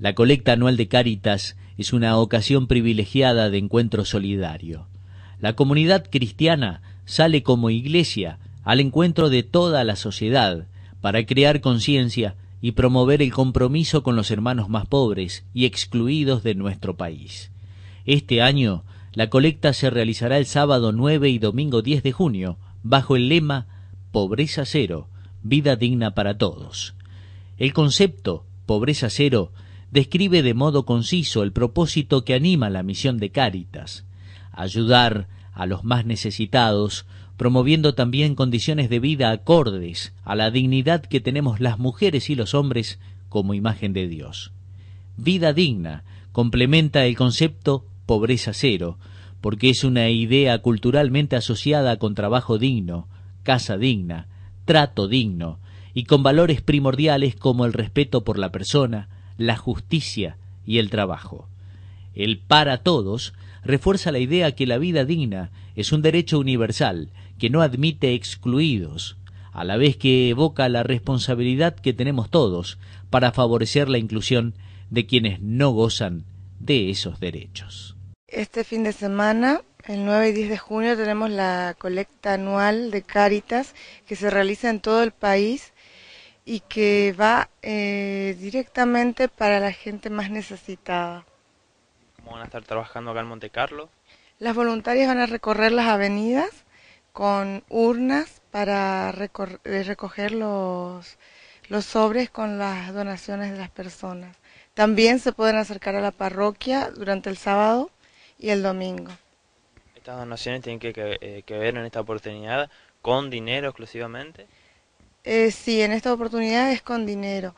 La colecta anual de Cáritas es una ocasión privilegiada de encuentro solidario. La comunidad cristiana sale como iglesia al encuentro de toda la sociedad para crear conciencia y promover el compromiso con los hermanos más pobres y excluidos de nuestro país. Este año, la colecta se realizará el sábado 9 y domingo 10 de junio, bajo el lema Pobreza cero, vida digna para todos. El concepto Pobreza cero describe de modo conciso el propósito que anima la misión de Cáritas, ayudar a los más necesitados, promoviendo también condiciones de vida acordes a la dignidad que tenemos las mujeres y los hombres como imagen de Dios. Vida digna complementa el concepto pobreza cero, porque es una idea culturalmente asociada con trabajo digno, casa digna, trato digno, y con valores primordiales como el respeto por la persona, la justicia y el trabajo. El para todos refuerza la idea que la vida digna es un derecho universal que no admite excluidos, a la vez que evoca la responsabilidad que tenemos todos para favorecer la inclusión de quienes no gozan de esos derechos. Este fin de semana, el 9 y 10 de junio, tenemos la colecta anual de Cáritas que se realiza en todo el país y que va eh, directamente para la gente más necesitada. ¿Cómo van a estar trabajando acá en Monte Carlo? Las voluntarias van a recorrer las avenidas con urnas para eh, recoger los, sobres con las donaciones de las personas. También se pueden acercar a la parroquia durante el sábado y el domingo. Estas donaciones tienen que eh, ver en esta oportunidad con dinero exclusivamente. Eh, sí, en esta oportunidad es con dinero.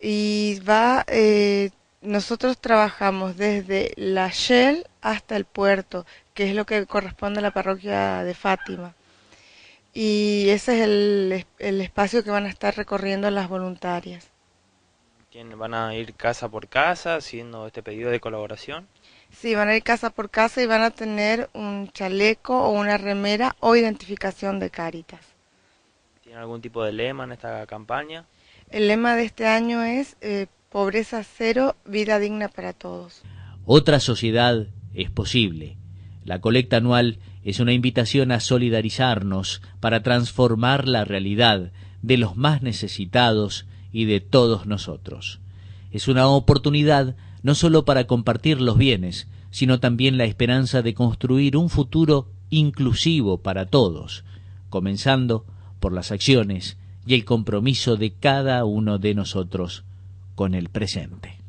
Y va, eh, nosotros trabajamos desde la Shell hasta el puerto, que es lo que corresponde a la parroquia de Fátima. Y ese es el, el espacio que van a estar recorriendo las voluntarias. ¿Van a ir casa por casa haciendo este pedido de colaboración? Sí, van a ir casa por casa y van a tener un chaleco o una remera o identificación de Cáritas. ¿Tiene algún tipo de lema en esta campaña? El lema de este año es eh, pobreza cero, vida digna para todos. Otra sociedad es posible. La colecta anual es una invitación a solidarizarnos para transformar la realidad de los más necesitados y de todos nosotros. Es una oportunidad no sólo para compartir los bienes, sino también la esperanza de construir un futuro inclusivo para todos, comenzando por las acciones y el compromiso de cada uno de nosotros con el presente.